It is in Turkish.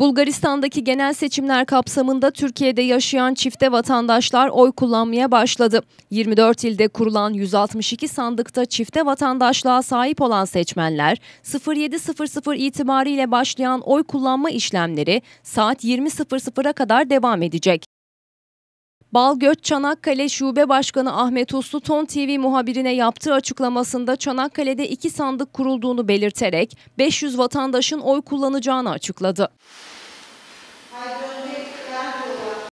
Bulgaristan'daki genel seçimler kapsamında Türkiye'de yaşayan çifte vatandaşlar oy kullanmaya başladı. 24 ilde kurulan 162 sandıkta çifte vatandaşlığa sahip olan seçmenler 07.00 itibariyle başlayan oy kullanma işlemleri saat 20.00'a kadar devam edecek. Balgöt Çanakkale Şube Başkanı Ahmet Uslu Ton TV muhabirine yaptığı açıklamasında Çanakkale'de iki sandık kurulduğunu belirterek 500 vatandaşın oy kullanacağını açıkladı.